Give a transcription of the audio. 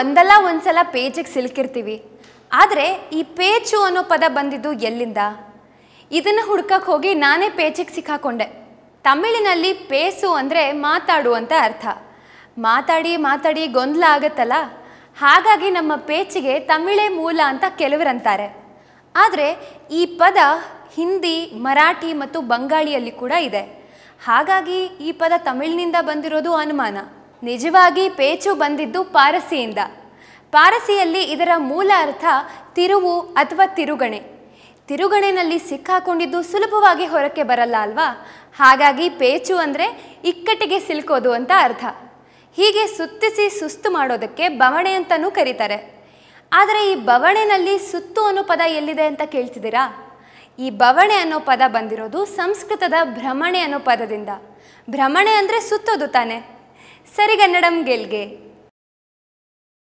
ಒಂದಲ್ಲ ಒಂದ್ಸಲ ಪೇಜಿಗೆ ಸಿಲುಕಿರ್ತೀವಿ ಆದರೆ ಈ ಪೇಚು ಅನ್ನೋ ಪದ ಬಂದಿದ್ದು ಎಲ್ಲಿಂದ ಇದನ್ನು ಹುಡ್ಕಕ್ಕೆ ಹೋಗಿ ನಾನೇ ಪೇಜಿಗೆ ಸಿಕ್ಕಾಕೊಂಡೆ ತಮಿಳಿನಲ್ಲಿ ಪೇಸು ಅಂದರೆ ಮಾತಾಡು ಅಂತ ಅರ್ಥ ಮಾತಾಡಿ ಮಾತಾಡಿ ಗೊಂದಲ ಆಗುತ್ತಲ್ಲ ಹಾಗಾಗಿ ನಮ್ಮ ಪೇಚಿಗೆ ತಮಿಳೇ ಮೂಲ ಅಂತ ಕೆಲವರಂತಾರೆ ಆದರೆ ಈ ಪದ ಹಿಂದಿ ಮರಾಠಿ ಮತ್ತು ಬಂಗಾಳಿಯಲ್ಲಿ ಕೂಡ ಇದೆ ಹಾಗಾಗಿ ಈ ಪದ ತಮಿಳಿನಿಂದ ಬಂದಿರೋದು ಅನುಮಾನ ನಿಜವಾಗಿ ಪೇಚು ಬಂದಿದ್ದು ಪಾರಸಿಯಿಂದ ಪಾರಸಿಯಲ್ಲಿ ಇದರ ಮೂಲ ಅರ್ಥ ತಿರುವು ಅಥವಾ ತಿರುಗಣೆ ತಿರುಗಣೆಯಲ್ಲಿ ಸಿಕ್ಕಾಕೊಂಡಿದ್ದು ಸುಲಭವಾಗಿ ಹೊರಕ್ಕೆ ಬರಲ್ಲ ಅಲ್ವಾ ಹಾಗಾಗಿ ಪೇಚು ಅಂದರೆ ಇಕ್ಕಟ್ಟಿಗೆ ಸಿಲುಕೋದು ಅಂತ ಅರ್ಥ ಹೀಗೆ ಸುತ್ತಿಸಿ ಸುಸ್ತು ಮಾಡೋದಕ್ಕೆ ಬವಣೆ ಅಂತಲೂ ಕರೀತಾರೆ ಆದರೆ ಈ ಬವಣೆಯಲ್ಲಿ ಸುತ್ತು ಅನ್ನೋ ಪದ ಎಲ್ಲಿದೆ ಅಂತ ಕೇಳ್ತಿದ್ದೀರಾ ಈ ಬವಣೆ ಅನ್ನೋ ಪದ ಬಂದಿರೋದು ಸಂಸ್ಕೃತದ ಭ್ರಮಣೆ ಅನ್ನೋ ಪದದಿಂದ ಭ್ರಮಣೆ ಅಂದರೆ ಸುತ್ತೋದು ತಾನೆ ಸರಿಗನ್ನಡಂ ಗೆಲ್ಗೆ